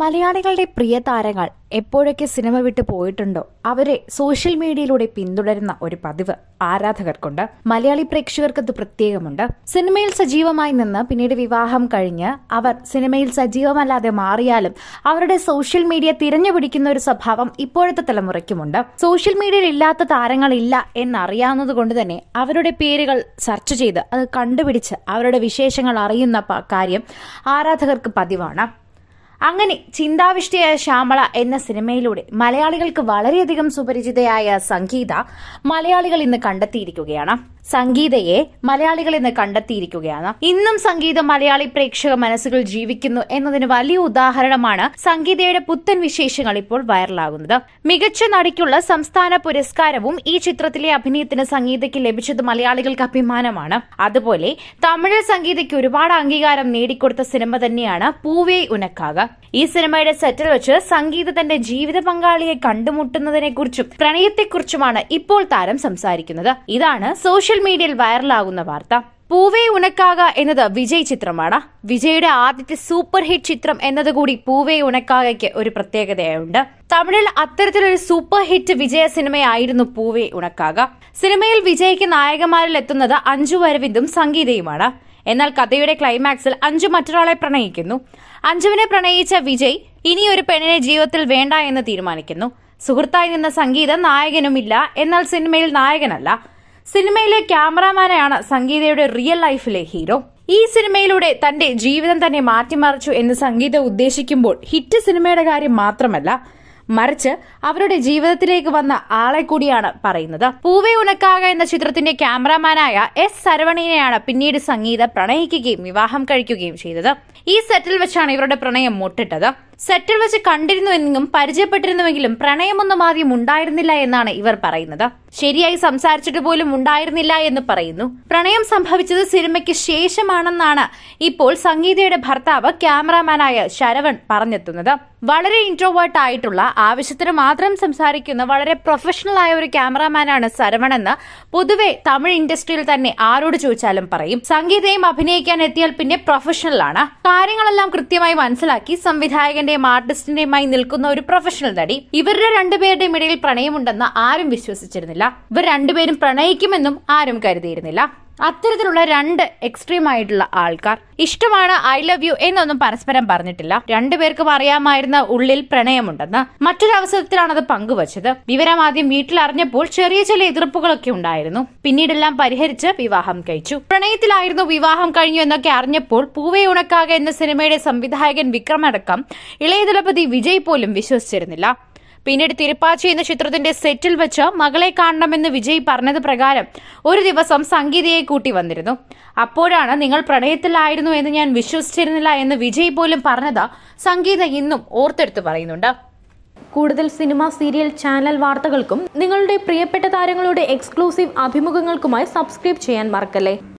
മലയാളികളുടെ പ്രിയ താരങ്ങൾ എപ്പോഴൊക്കെ സിനിമ വിട്ടു പോയിട്ടുണ്ടോ അവരെ സോഷ്യൽ മീഡിയയിലൂടെ പിന്തുടരുന്ന ഒരു പതിവ് ആരാധകർക്കുണ്ട് മലയാളി പ്രേക്ഷകർക്കത് പ്രത്യേകമുണ്ട് സിനിമയിൽ സജീവമായി നിന്ന് പിന്നീട് വിവാഹം കഴിഞ്ഞ് അവർ സിനിമയിൽ സജീവമല്ലാതെ മാറിയാലും അവരുടെ സോഷ്യൽ മീഡിയ തിരഞ്ഞു പിടിക്കുന്ന ഒരു സ്വഭാവം ഇപ്പോഴത്തെ തലമുറയ്ക്കുമുണ്ട് സോഷ്യൽ മീഡിയയിൽ ഇല്ലാത്ത താരങ്ങളില്ല എന്നറിയാവുന്നത് കൊണ്ട് തന്നെ അവരുടെ പേരുകൾ സെർച്ച് ചെയ്ത് അത് കണ്ടുപിടിച്ച് അവരുടെ വിശേഷങ്ങൾ അറിയുന്ന കാര്യം ആരാധകർക്ക് പതിവാണ് അങ്ങനെ ചിന്താവിഷ്ടയായ ശ്യാമള എന്ന സിനിമയിലൂടെ മലയാളികൾക്ക് വളരെയധികം സുപരിചിതയായ സംഗീത മലയാളികൾ ഇന്ന് കണ്ടെത്തിയിരിക്കുകയാണ് സംഗീതയെ മലയാളികൾ ഇന്ന് കണ്ടെത്തിയിരിക്കുകയാണ് ഇന്നും സംഗീതം മലയാളി പ്രേക്ഷക മനസ്സുകൾ ജീവിക്കുന്നു എന്നതിന് വലിയ ഉദാഹരണമാണ് സംഗീതയുടെ പുത്തൻ വിശേഷങ്ങൾ ഇപ്പോൾ വൈറലാകുന്നത് മികച്ച നടിക്കുള്ള സംസ്ഥാന പുരസ്കാരവും ഈ ചിത്രത്തിലെ അഭിനയത്തിന് സംഗീതയ്ക്ക് ലഭിച്ചത് മലയാളികൾക്ക് അഭിമാനമാണ് അതുപോലെ തമിഴ് സംഗീതയ്ക്ക് ഒരുപാട് അംഗീകാരം നേടിക്കൊടുത്ത സിനിമ തന്നെയാണ് പൂവേ ഉനക്കാക ഈ സിനിമയുടെ സെറ്റിൽ വെച്ച് സംഗീത തന്റെ ജീവിത പങ്കാളിയെ കണ്ടുമുട്ടുന്നതിനെ കുറിച്ചും പ്രണയത്തെക്കുറിച്ചുമാണ് ഇപ്പോൾ താരം സംസാരിക്കുന്നത് ഇതാണ് സോഷ്യൽ മീഡിയയിൽ വൈറലാകുന്ന വാർത്ത പൂവേ ഉണക്കാക എന്നത് വിജയ് ചിത്രമാണ് വിജയുടെ ആദ്യത്തെ സൂപ്പർ ഹിറ്റ് ചിത്രം എന്നതുകൂടി പൂവേ ഉണക്കാകയ്ക്ക് ഒരു പ്രത്യേകതയുണ്ട് തമിഴിൽ അത്തരത്തിലൊരു സൂപ്പർ ഹിറ്റ് വിജയ സിനിമയായിരുന്നു പൂവേ ഉണക്കാക സിനിമയിൽ വിജയ്ക്ക് നായകന്മാരിൽ എത്തുന്നത് അഞ്ജു അരവിന്ദും സംഗീതയുമാണ് എന്നാൽ കഥയുടെ ക്ലൈമാക്സിൽ അഞ്ചു മറ്റൊരാളെ പ്രണയിക്കുന്നു അഞ്ജുവിനെ പ്രണയിച്ച വിജയ് ഇനിയൊരു പെണ്ണിനെ ജീവിതത്തിൽ വേണ്ട എന്ന് തീരുമാനിക്കുന്നു സുഹൃത്തായി നിന്ന സംഗീത നായകനുമില്ല എന്നാൽ സിനിമയിൽ നായകനല്ല സിനിമയിലെ ക്യാമറാമാനാണ് സംഗീതയുടെ റിയൽ ലൈഫിലെ ഹീറോ ഈ സിനിമയിലൂടെ തന്റെ ജീവിതം തന്നെ മാറ്റിമറിച്ചു എന്ന് സംഗീത ഉദ്ദേശിക്കുമ്പോൾ ഹിറ്റ് സിനിമയുടെ കാര്യം മാത്രമല്ല മറിച്ച് അവരുടെ ജീവിതത്തിലേക്ക് വന്ന ആളെ കൂടിയാണ് പറയുന്നത് പൂവേ ഉണക്കാക എന്ന ചിത്രത്തിന്റെ ക്യാമറമാനായ എസ് സരവണീനെയാണ് പിന്നീട് സംഗീത പ്രണയിക്കുകയും വിവാഹം കഴിക്കുകയും ചെയ്തത് ഈ സെറ്റിൽ വെച്ചാണ് ഇവരുടെ പ്രണയം മുട്ടിട്ടത് സെറ്റിൽ വെച്ച് കണ്ടിരുന്നുവെന്നും പരിചയപ്പെട്ടിരുന്നുവെങ്കിലും പ്രണയമൊന്നും ആദ്യം ഉണ്ടായിരുന്നില്ല എന്നാണ് ഇവർ പറയുന്നത് ശരിയായി സംസാരിച്ചിട്ട് പോലും ഉണ്ടായിരുന്നില്ല എന്ന് പറയുന്നു പ്രണയം സംഭവിച്ചത് സിനിമയ്ക്ക് ശേഷമാണെന്നാണ് ഇപ്പോൾ സംഗീതയുടെ ഭർത്താവ് ക്യാമറാമാനായ ശരവൺ പറഞ്ഞെത്തുന്നത് വളരെ ഇൻട്രോവേർട്ട് ആയിട്ടുള്ള ആവശ്യത്തിന് മാത്രം സംസാരിക്കുന്ന വളരെ പ്രൊഫഷണൽ ആയ ഒരു ക്യാമറാമാനാണ് ശരവണെന്ന് പൊതുവെ തമിഴ് ഇൻഡസ്ട്രിയിൽ തന്നെ ആരോട് ചോദിച്ചാലും പറയും സംഗീതയും അഭിനയിക്കാൻ എത്തിയാൽ പിന്നെ പ്രൊഫഷണലാണ് കാര്യങ്ങളെല്ലാം കൃത്യമായി മനസ്സിലാക്കി സംവിധായകൻ ഗായകന്റെയും ആർട്ടിസ്റ്റിന്റെയുമായി നിൽക്കുന്ന ഒരു പ്രൊഫഷണൽ നടി ഇവരുടെ രണ്ടുപേരുടെയും ഇടയിൽ പ്രണയമുണ്ടെന്ന് ആരും വിശ്വസിച്ചിരുന്നില്ല ഇവർ രണ്ടുപേരും പ്രണയിക്കുമെന്നും ആരും കരുതിയിരുന്നില്ല അത്തരത്തിലുള്ള രണ്ട് എക്സ്ട്രീം ആയിട്ടുള്ള ആൾക്കാർ ഇഷ്ടമാണ് ഐ ലവ് യു എന്നൊന്നും പരസ്പരം പറഞ്ഞിട്ടില്ല രണ്ടുപേർക്കും അറിയാമായിരുന്ന ഉള്ളിൽ പ്രണയമുണ്ടെന്ന് മറ്റൊരവസരത്തിലാണ് അത് പങ്കുവച്ചത് വിവരം ആദ്യം വീട്ടിൽ അറിഞ്ഞപ്പോൾ ചെറിയ ചില എതിർപ്പുകളൊക്കെ ഉണ്ടായിരുന്നു പിന്നീടെല്ലാം പരിഹരിച്ച് വിവാഹം കഴിച്ചു പ്രണയത്തിലായിരുന്നു വിവാഹം കഴിഞ്ഞു എന്നൊക്കെ അറിഞ്ഞപ്പോൾ പൂവേ ഉണക്കാക എന്ന സിനിമയുടെ സംവിധായകൻ വിക്രമടക്കം ഇളയതളപതി വിജയ് പോലും വിശ്വസിച്ചിരുന്നില്ല പിന്നീട് തിരുപ്പാച്ചി എന്ന ചിത്രത്തിന്റെ സെറ്റിൽ വെച്ച് മകളെ കാണണമെന്ന് വിജയ് പറഞ്ഞത് പ്രകാരം ഒരു ദിവസം സംഗീതയെ കൂട്ടി വന്നിരുന്നു അപ്പോഴാണ് നിങ്ങൾ പ്രണയത്തിലായിരുന്നു എന്ന് ഞാൻ വിശ്വസിച്ചിരുന്നില്ല എന്ന് വിജയ് പോലും പറഞ്ഞത് സംഗീത ഇന്നും ഓർത്തെടുത്ത് പറയുന്നുണ്ട് കൂടുതൽ സിനിമ സീരിയൽ ചാനൽ വാർത്തകൾക്കും നിങ്ങളുടെ പ്രിയപ്പെട്ട താരങ്ങളുടെ എക്സ്ക്ലൂസീവ് അഭിമുഖങ്ങൾക്കുമായി സബ്സ്ക്രൈബ് ചെയ്യാൻ മറക്കല്ലേ